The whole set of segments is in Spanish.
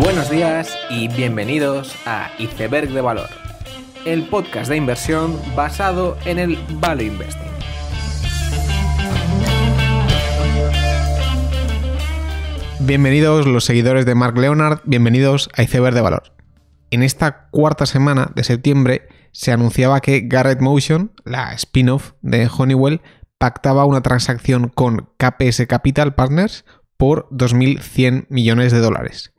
Buenos días y bienvenidos a Iceberg de Valor, el podcast de inversión basado en el Value Investing. Bienvenidos los seguidores de Mark Leonard, bienvenidos a Iceberg de Valor. En esta cuarta semana de septiembre se anunciaba que Garrett Motion, la spin-off de Honeywell, pactaba una transacción con KPS Capital Partners por 2.100 millones de dólares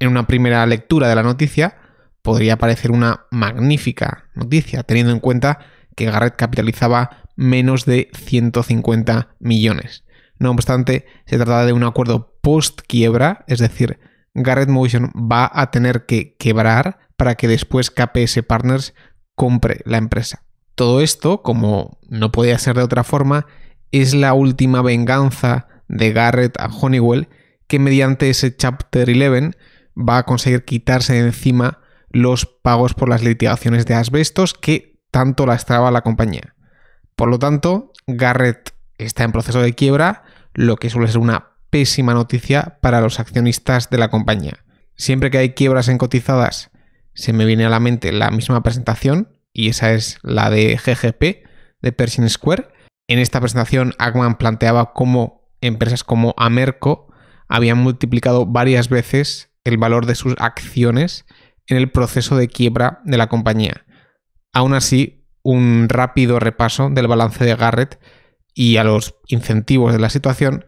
en una primera lectura de la noticia podría parecer una magnífica noticia, teniendo en cuenta que Garrett capitalizaba menos de 150 millones. No obstante, se trata de un acuerdo post quiebra, es decir, Garrett Motion va a tener que quebrar para que después KPS Partners compre la empresa. Todo esto, como no podía ser de otra forma, es la última venganza de Garrett a Honeywell que mediante ese Chapter 11 va a conseguir quitarse de encima los pagos por las litigaciones de asbestos que tanto las la compañía. Por lo tanto, Garrett está en proceso de quiebra, lo que suele ser una pésima noticia para los accionistas de la compañía. Siempre que hay quiebras en cotizadas, se me viene a la mente la misma presentación, y esa es la de GGP, de Pershing Square. En esta presentación, Ackman planteaba cómo empresas como Amerco habían multiplicado varias veces el valor de sus acciones en el proceso de quiebra de la compañía. Aún así, un rápido repaso del balance de Garrett y a los incentivos de la situación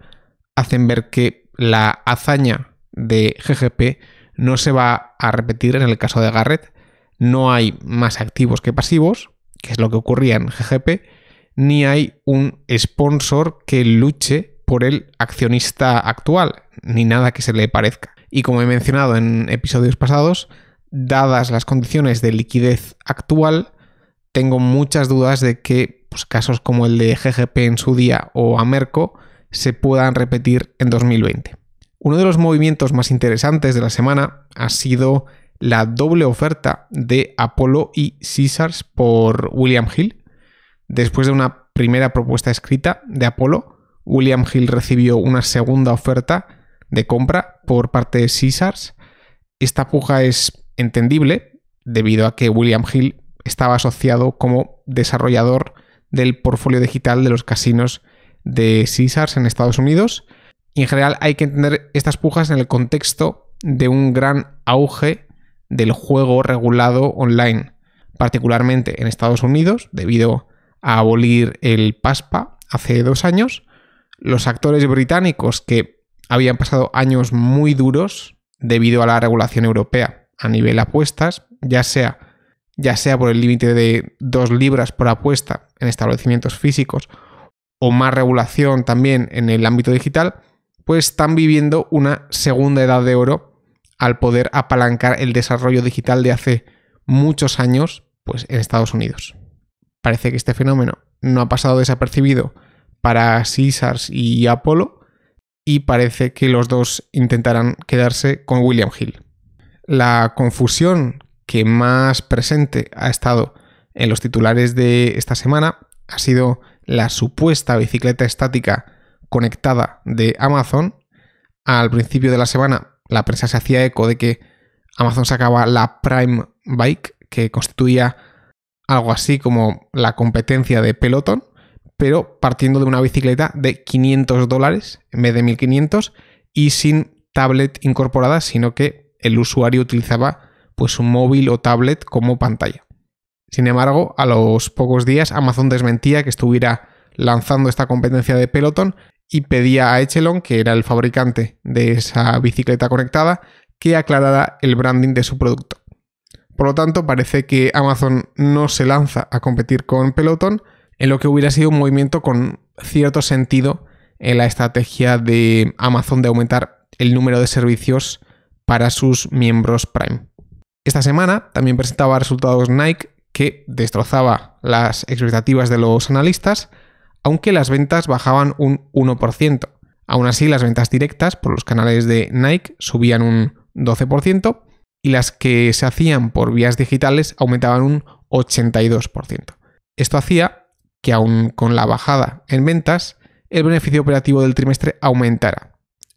hacen ver que la hazaña de GGP no se va a repetir en el caso de Garrett. No hay más activos que pasivos, que es lo que ocurría en GGP, ni hay un sponsor que luche por el accionista actual, ni nada que se le parezca. Y como he mencionado en episodios pasados, dadas las condiciones de liquidez actual, tengo muchas dudas de que pues, casos como el de GGP en su día o Amerco se puedan repetir en 2020. Uno de los movimientos más interesantes de la semana ha sido la doble oferta de Apollo y Caesars por William Hill. Después de una primera propuesta escrita de Apollo, William Hill recibió una segunda oferta de compra por parte de Caesars. Esta puja es entendible debido a que William Hill estaba asociado como desarrollador del portfolio digital de los casinos de Caesars en Estados Unidos. Y en general hay que entender estas pujas en el contexto de un gran auge del juego regulado online, particularmente en Estados Unidos, debido a abolir el PASPA hace dos años. Los actores británicos que habían pasado años muy duros debido a la regulación europea a nivel apuestas, ya sea, ya sea por el límite de dos libras por apuesta en establecimientos físicos o más regulación también en el ámbito digital, pues están viviendo una segunda edad de oro al poder apalancar el desarrollo digital de hace muchos años pues en Estados Unidos. Parece que este fenómeno no ha pasado desapercibido para Caesars y Apolo, y parece que los dos intentarán quedarse con William Hill. La confusión que más presente ha estado en los titulares de esta semana ha sido la supuesta bicicleta estática conectada de Amazon. Al principio de la semana la prensa se hacía eco de que Amazon sacaba la Prime Bike, que constituía algo así como la competencia de Peloton, pero partiendo de una bicicleta de 500 dólares en vez de 1500 y sin tablet incorporada, sino que el usuario utilizaba pues un móvil o tablet como pantalla. Sin embargo, a los pocos días Amazon desmentía que estuviera lanzando esta competencia de Peloton y pedía a Echelon, que era el fabricante de esa bicicleta conectada, que aclarara el branding de su producto. Por lo tanto, parece que Amazon no se lanza a competir con Peloton, en lo que hubiera sido un movimiento con cierto sentido en la estrategia de Amazon de aumentar el número de servicios para sus miembros Prime. Esta semana también presentaba resultados Nike que destrozaba las expectativas de los analistas, aunque las ventas bajaban un 1%. Aún así, las ventas directas por los canales de Nike subían un 12% y las que se hacían por vías digitales aumentaban un 82%. Esto hacía que aún con la bajada en ventas, el beneficio operativo del trimestre aumentará.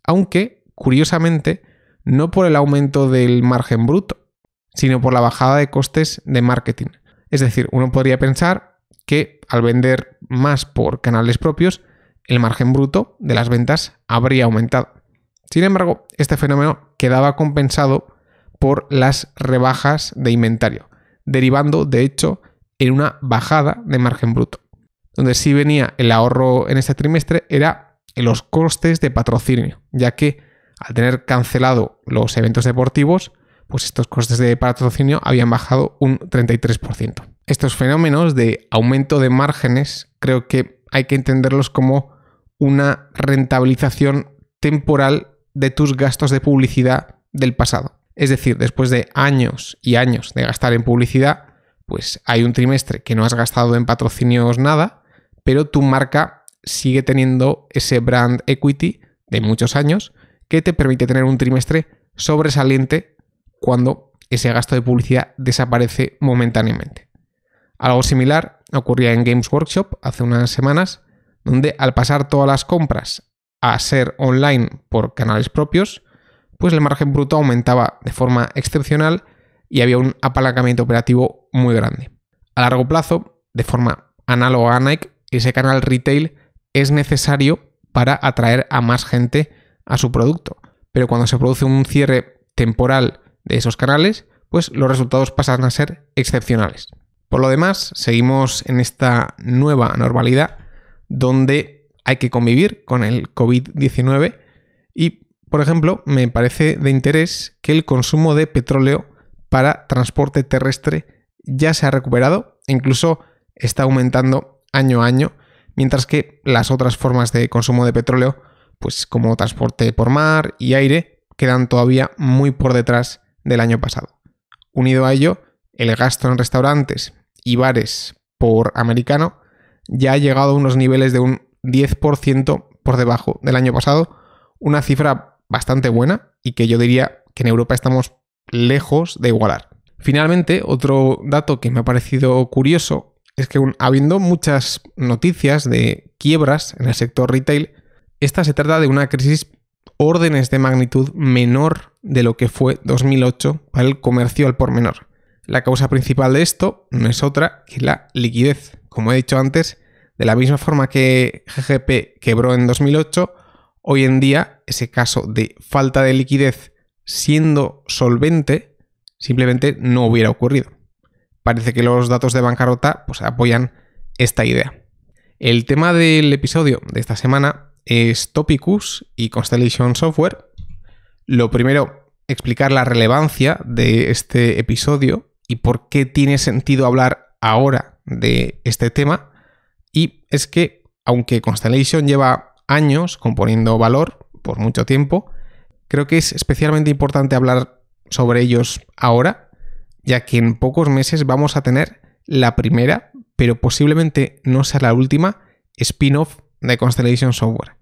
Aunque, curiosamente, no por el aumento del margen bruto, sino por la bajada de costes de marketing. Es decir, uno podría pensar que al vender más por canales propios, el margen bruto de las ventas habría aumentado. Sin embargo, este fenómeno quedaba compensado por las rebajas de inventario, derivando, de hecho, en una bajada de margen bruto. Donde sí venía el ahorro en este trimestre era en los costes de patrocinio, ya que al tener cancelado los eventos deportivos, pues estos costes de patrocinio habían bajado un 33%. Estos fenómenos de aumento de márgenes creo que hay que entenderlos como una rentabilización temporal de tus gastos de publicidad del pasado. Es decir, después de años y años de gastar en publicidad, pues hay un trimestre que no has gastado en patrocinios nada pero tu marca sigue teniendo ese brand equity de muchos años que te permite tener un trimestre sobresaliente cuando ese gasto de publicidad desaparece momentáneamente. Algo similar ocurría en Games Workshop hace unas semanas, donde al pasar todas las compras a ser online por canales propios, pues el margen bruto aumentaba de forma excepcional y había un apalancamiento operativo muy grande. A largo plazo, de forma análoga a Nike, ese canal retail es necesario para atraer a más gente a su producto. Pero cuando se produce un cierre temporal de esos canales, pues los resultados pasan a ser excepcionales. Por lo demás, seguimos en esta nueva normalidad donde hay que convivir con el COVID-19 y, por ejemplo, me parece de interés que el consumo de petróleo para transporte terrestre ya se ha recuperado, incluso está aumentando año a año, mientras que las otras formas de consumo de petróleo, pues como transporte por mar y aire, quedan todavía muy por detrás del año pasado. Unido a ello, el gasto en restaurantes y bares por americano ya ha llegado a unos niveles de un 10% por debajo del año pasado, una cifra bastante buena y que yo diría que en Europa estamos lejos de igualar. Finalmente, otro dato que me ha parecido curioso es que habiendo muchas noticias de quiebras en el sector retail, esta se trata de una crisis órdenes de magnitud menor de lo que fue 2008 para el comercio al por menor. La causa principal de esto no es otra que la liquidez. Como he dicho antes, de la misma forma que GGP quebró en 2008, hoy en día ese caso de falta de liquidez siendo solvente simplemente no hubiera ocurrido parece que los datos de bancarrota pues, apoyan esta idea. El tema del episodio de esta semana es Topicus y Constellation Software. Lo primero, explicar la relevancia de este episodio y por qué tiene sentido hablar ahora de este tema. Y es que, aunque Constellation lleva años componiendo valor por mucho tiempo, creo que es especialmente importante hablar sobre ellos ahora ya que en pocos meses vamos a tener la primera, pero posiblemente no sea la última, spin-off de Constellation Software.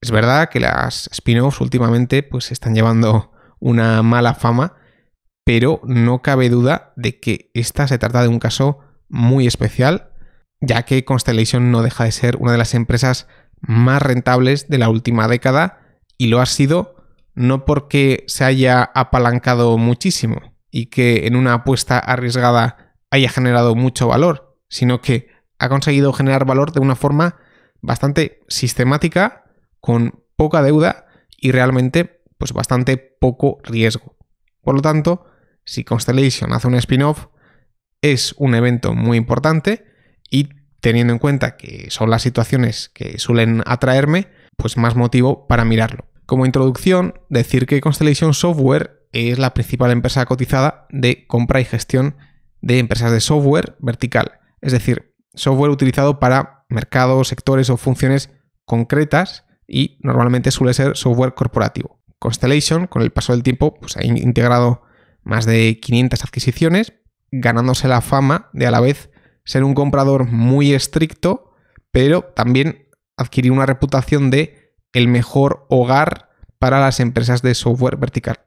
Es verdad que las spin-offs últimamente pues están llevando una mala fama, pero no cabe duda de que esta se trata de un caso muy especial, ya que Constellation no deja de ser una de las empresas más rentables de la última década y lo ha sido no porque se haya apalancado muchísimo, y que en una apuesta arriesgada haya generado mucho valor, sino que ha conseguido generar valor de una forma bastante sistemática, con poca deuda y realmente pues bastante poco riesgo. Por lo tanto, si Constellation hace un spin-off, es un evento muy importante y teniendo en cuenta que son las situaciones que suelen atraerme, pues más motivo para mirarlo. Como introducción, decir que Constellation Software es la principal empresa cotizada de compra y gestión de empresas de software vertical, es decir, software utilizado para mercados, sectores o funciones concretas y normalmente suele ser software corporativo. Constellation, con el paso del tiempo, pues ha integrado más de 500 adquisiciones, ganándose la fama de a la vez ser un comprador muy estricto, pero también adquirir una reputación de el mejor hogar para las empresas de software vertical.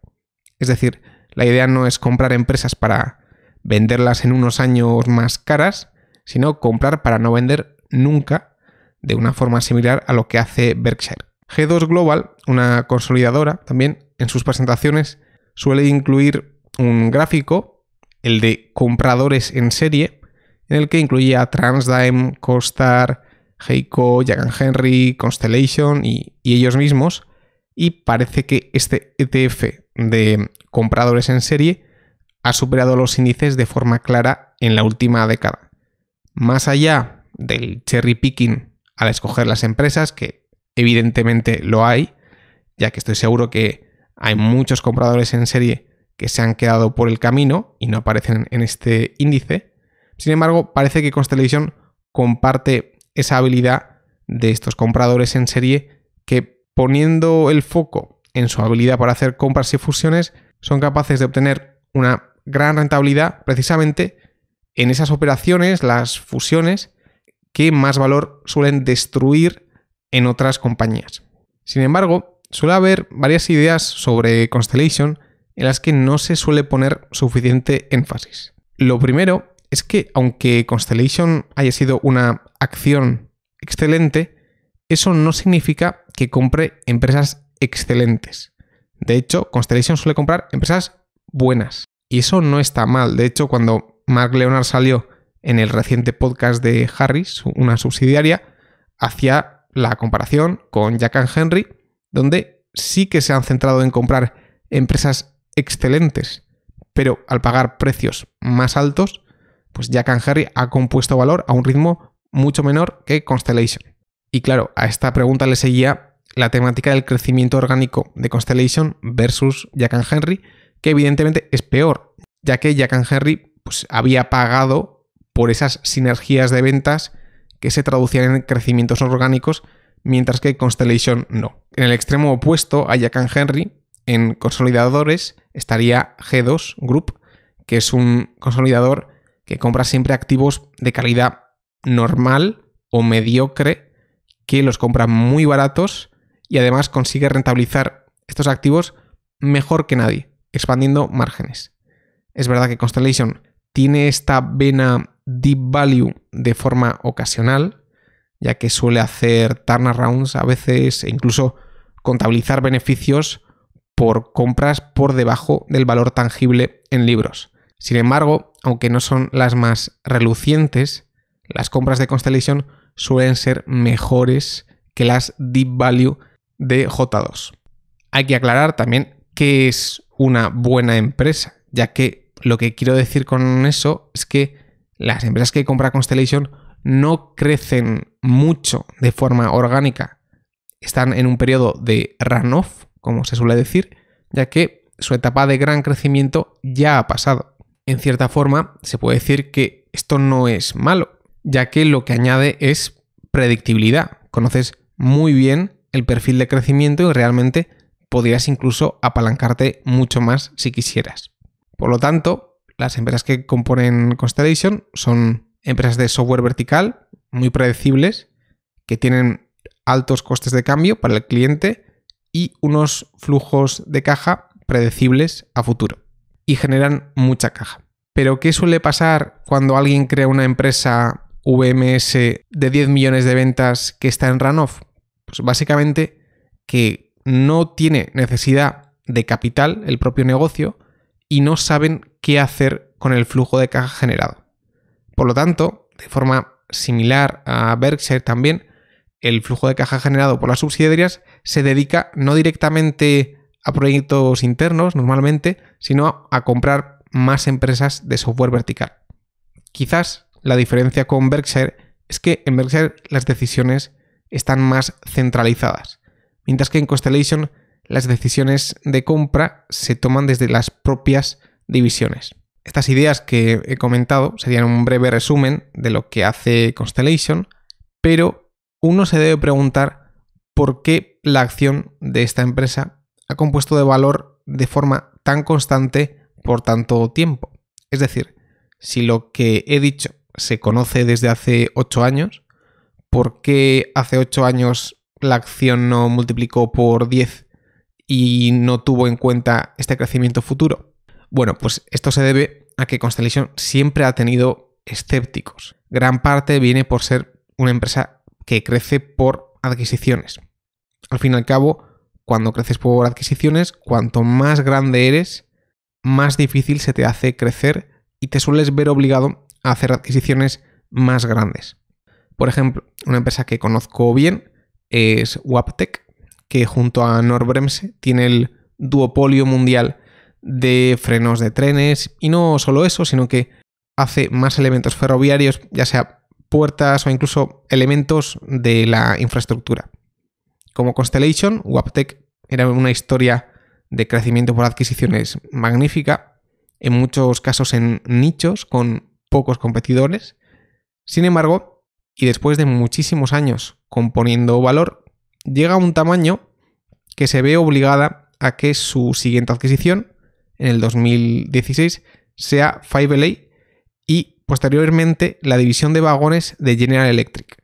Es decir, la idea no es comprar empresas para venderlas en unos años más caras, sino comprar para no vender nunca de una forma similar a lo que hace Berkshire. G2 Global, una consolidadora, también en sus presentaciones suele incluir un gráfico, el de compradores en serie, en el que incluía Transdime, Costar, Heiko, Jagan Henry, Constellation y ellos mismos, y parece que este ETF de compradores en serie ha superado los índices de forma clara en la última década. Más allá del cherry picking al escoger las empresas, que evidentemente lo hay, ya que estoy seguro que hay muchos compradores en serie que se han quedado por el camino y no aparecen en este índice. Sin embargo, parece que Constellation comparte esa habilidad de estos compradores en serie que poniendo el foco en su habilidad para hacer compras y fusiones, son capaces de obtener una gran rentabilidad precisamente en esas operaciones, las fusiones, que más valor suelen destruir en otras compañías. Sin embargo, suele haber varias ideas sobre Constellation en las que no se suele poner suficiente énfasis. Lo primero es que aunque Constellation haya sido una acción excelente, eso no significa que compre empresas excelentes. De hecho, Constellation suele comprar empresas buenas. Y eso no está mal. De hecho, cuando Mark Leonard salió en el reciente podcast de Harris, una subsidiaria, hacía la comparación con Jack and Henry, donde sí que se han centrado en comprar empresas excelentes, pero al pagar precios más altos, pues Jack and Henry ha compuesto valor a un ritmo mucho menor que Constellation. Y claro, a esta pregunta le seguía la temática del crecimiento orgánico de Constellation versus Jack Henry, que evidentemente es peor, ya que Jack Henry pues, había pagado por esas sinergias de ventas que se traducían en crecimientos orgánicos, mientras que Constellation no. En el extremo opuesto a Jack Henry, en consolidadores, estaría G2 Group, que es un consolidador que compra siempre activos de calidad normal o mediocre, que los compra muy baratos y además consigue rentabilizar estos activos mejor que nadie, expandiendo márgenes. Es verdad que Constellation tiene esta vena deep value de forma ocasional, ya que suele hacer turnarounds a veces e incluso contabilizar beneficios por compras por debajo del valor tangible en libros. Sin embargo, aunque no son las más relucientes, las compras de Constellation suelen ser mejores que las deep value de J2. Hay que aclarar también qué es una buena empresa, ya que lo que quiero decir con eso es que las empresas que compra Constellation no crecen mucho de forma orgánica. Están en un periodo de runoff, como se suele decir, ya que su etapa de gran crecimiento ya ha pasado. En cierta forma, se puede decir que esto no es malo, ya que lo que añade es predictibilidad. Conoces muy bien el perfil de crecimiento y realmente podrías incluso apalancarte mucho más si quisieras. Por lo tanto, las empresas que componen Constellation son empresas de software vertical, muy predecibles, que tienen altos costes de cambio para el cliente y unos flujos de caja predecibles a futuro. Y generan mucha caja. Pero ¿qué suele pasar cuando alguien crea una empresa VMS de 10 millones de ventas que está en runoff? Pues básicamente que no tiene necesidad de capital el propio negocio y no saben qué hacer con el flujo de caja generado. Por lo tanto, de forma similar a Berkshire también, el flujo de caja generado por las subsidiarias se dedica no directamente a proyectos internos normalmente, sino a comprar más empresas de software vertical. Quizás la diferencia con Berkshire es que en Berkshire las decisiones están más centralizadas, mientras que en Constellation las decisiones de compra se toman desde las propias divisiones. Estas ideas que he comentado serían un breve resumen de lo que hace Constellation, pero uno se debe preguntar por qué la acción de esta empresa ha compuesto de valor de forma tan constante por tanto tiempo. Es decir, si lo que he dicho se conoce desde hace 8 años, por qué hace 8 años la acción no multiplicó por 10 y no tuvo en cuenta este crecimiento futuro? Bueno, pues esto se debe a que Constellation siempre ha tenido escépticos. Gran parte viene por ser una empresa que crece por adquisiciones. Al fin y al cabo, cuando creces por adquisiciones, cuanto más grande eres, más difícil se te hace crecer y te sueles ver obligado a hacer adquisiciones más grandes. Por ejemplo, una empresa que conozco bien es Waptec, que junto a Norbremse tiene el duopolio mundial de frenos de trenes. Y no solo eso, sino que hace más elementos ferroviarios, ya sea puertas o incluso elementos de la infraestructura. Como Constellation, Waptec era una historia de crecimiento por adquisiciones magnífica, en muchos casos en nichos con pocos competidores. Sin embargo, y después de muchísimos años componiendo valor, llega a un tamaño que se ve obligada a que su siguiente adquisición, en el 2016, sea Five la y posteriormente la división de vagones de General Electric.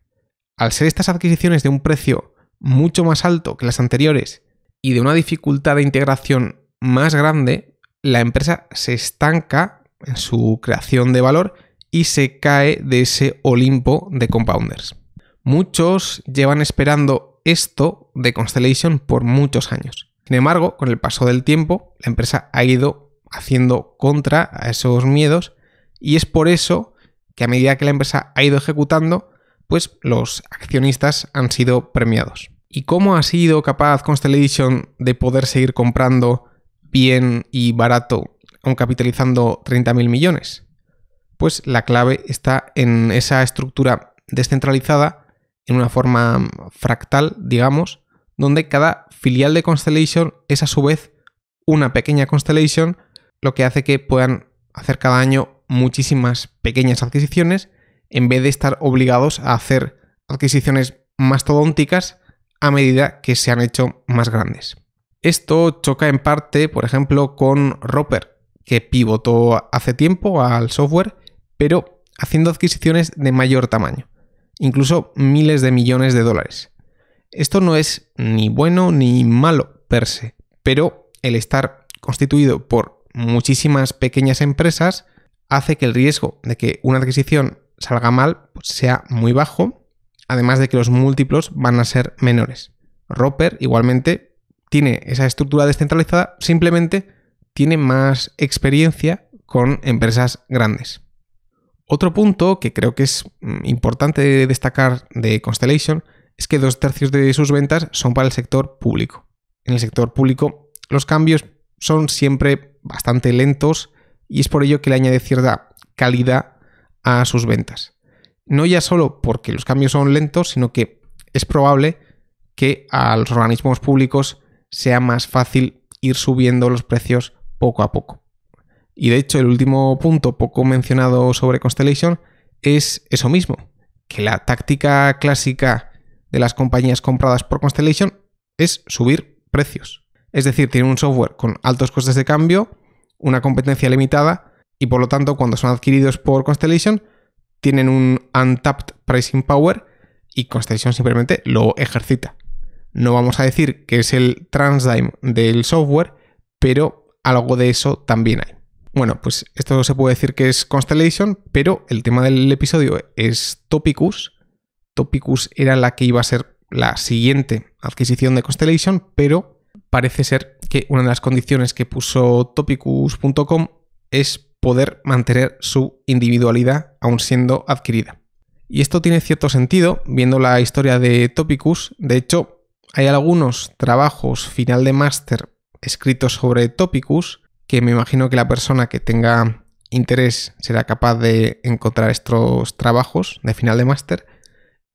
Al ser estas adquisiciones de un precio mucho más alto que las anteriores y de una dificultad de integración más grande, la empresa se estanca en su creación de valor y se cae de ese Olimpo de Compounders. Muchos llevan esperando esto de Constellation por muchos años. Sin embargo, con el paso del tiempo, la empresa ha ido haciendo contra a esos miedos y es por eso que a medida que la empresa ha ido ejecutando, pues los accionistas han sido premiados. ¿Y cómo ha sido capaz Constellation de poder seguir comprando bien y barato, aun capitalizando 30.000 millones? pues la clave está en esa estructura descentralizada, en una forma fractal, digamos, donde cada filial de Constellation es a su vez una pequeña Constellation, lo que hace que puedan hacer cada año muchísimas pequeñas adquisiciones, en vez de estar obligados a hacer adquisiciones mastodónticas a medida que se han hecho más grandes. Esto choca en parte, por ejemplo, con Roper, que pivotó hace tiempo al software pero haciendo adquisiciones de mayor tamaño, incluso miles de millones de dólares. Esto no es ni bueno ni malo per se, pero el estar constituido por muchísimas pequeñas empresas hace que el riesgo de que una adquisición salga mal pues, sea muy bajo, además de que los múltiplos van a ser menores. Roper igualmente tiene esa estructura descentralizada, simplemente tiene más experiencia con empresas grandes. Otro punto que creo que es mm, importante destacar de Constellation es que dos tercios de sus ventas son para el sector público. En el sector público los cambios son siempre bastante lentos y es por ello que le añade cierta calidad a sus ventas. No ya solo porque los cambios son lentos, sino que es probable que a los organismos públicos sea más fácil ir subiendo los precios poco a poco. Y de hecho, el último punto poco mencionado sobre Constellation es eso mismo, que la táctica clásica de las compañías compradas por Constellation es subir precios. Es decir, tienen un software con altos costes de cambio, una competencia limitada y por lo tanto cuando son adquiridos por Constellation tienen un untapped pricing power y Constellation simplemente lo ejercita. No vamos a decir que es el transdime del software, pero algo de eso también hay. Bueno, pues esto se puede decir que es Constellation, pero el tema del episodio es Topicus. Topicus era la que iba a ser la siguiente adquisición de Constellation, pero parece ser que una de las condiciones que puso topicus.com es poder mantener su individualidad aún siendo adquirida. Y esto tiene cierto sentido viendo la historia de Topicus. De hecho, hay algunos trabajos final de máster escritos sobre Topicus que me imagino que la persona que tenga interés será capaz de encontrar estos trabajos de final de máster.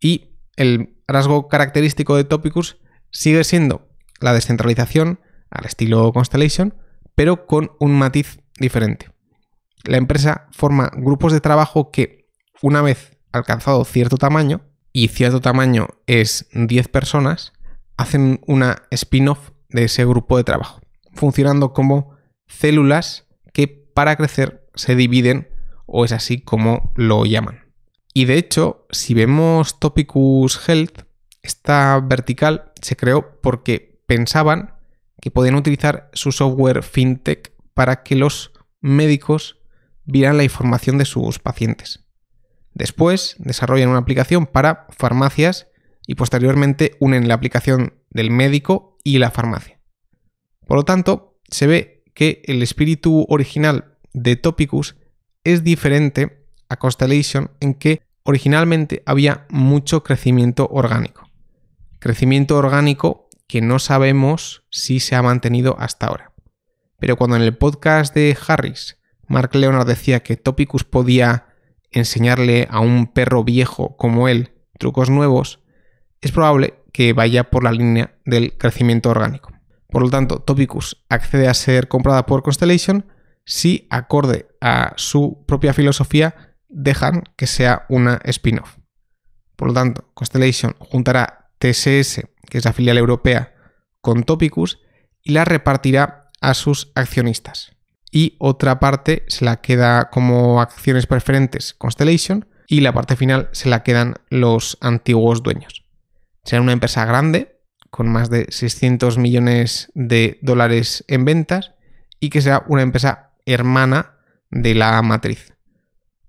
Y el rasgo característico de Topicus sigue siendo la descentralización al estilo Constellation, pero con un matiz diferente. La empresa forma grupos de trabajo que, una vez alcanzado cierto tamaño, y cierto tamaño es 10 personas, hacen una spin-off de ese grupo de trabajo, funcionando como células que para crecer se dividen o es así como lo llaman. Y de hecho, si vemos Topicus Health, esta vertical se creó porque pensaban que podían utilizar su software fintech para que los médicos vieran la información de sus pacientes. Después desarrollan una aplicación para farmacias y posteriormente unen la aplicación del médico y la farmacia. Por lo tanto, se ve que el espíritu original de Topicus es diferente a Constellation en que originalmente había mucho crecimiento orgánico. Crecimiento orgánico que no sabemos si se ha mantenido hasta ahora. Pero cuando en el podcast de Harris, Mark Leonard decía que Topicus podía enseñarle a un perro viejo como él trucos nuevos, es probable que vaya por la línea del crecimiento orgánico. Por lo tanto, Topicus accede a ser comprada por Constellation si, acorde a su propia filosofía, dejan que sea una spin-off. Por lo tanto, Constellation juntará TSS, que es la filial europea, con Topicus y la repartirá a sus accionistas. Y otra parte se la queda como acciones preferentes Constellation y la parte final se la quedan los antiguos dueños. Será una empresa grande, con más de 600 millones de dólares en ventas y que sea una empresa hermana de la matriz.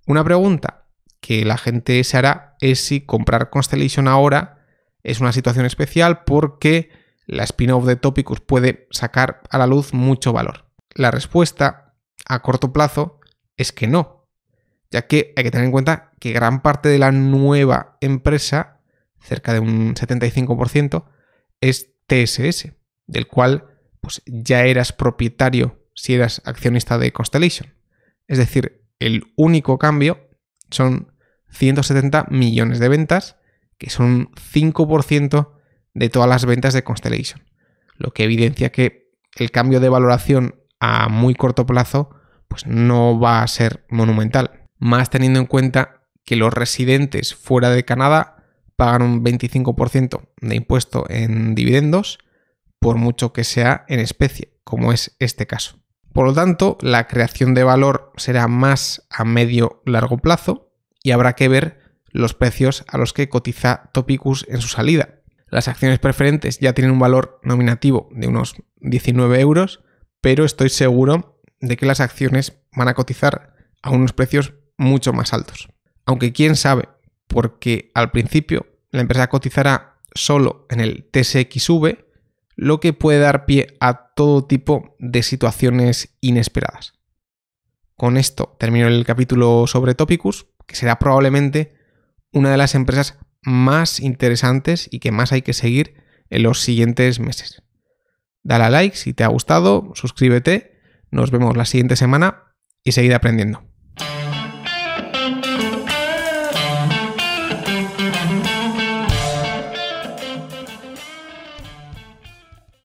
Una pregunta que la gente se hará es si comprar Constellation ahora es una situación especial porque la spin-off de Topicus puede sacar a la luz mucho valor. La respuesta a corto plazo es que no, ya que hay que tener en cuenta que gran parte de la nueva empresa, cerca de un 75%, es TSS, del cual pues, ya eras propietario si eras accionista de Constellation. Es decir, el único cambio son 170 millones de ventas, que son 5% de todas las ventas de Constellation, lo que evidencia que el cambio de valoración a muy corto plazo pues no va a ser monumental, más teniendo en cuenta que los residentes fuera de Canadá pagan un 25% de impuesto en dividendos, por mucho que sea en especie, como es este caso. Por lo tanto, la creación de valor será más a medio largo plazo y habrá que ver los precios a los que cotiza Topicus en su salida. Las acciones preferentes ya tienen un valor nominativo de unos 19 euros, pero estoy seguro de que las acciones van a cotizar a unos precios mucho más altos. Aunque quién sabe porque al principio la empresa cotizará solo en el TSXV, lo que puede dar pie a todo tipo de situaciones inesperadas. Con esto termino el capítulo sobre Topicus, que será probablemente una de las empresas más interesantes y que más hay que seguir en los siguientes meses. Dale a like si te ha gustado, suscríbete, nos vemos la siguiente semana y seguid aprendiendo.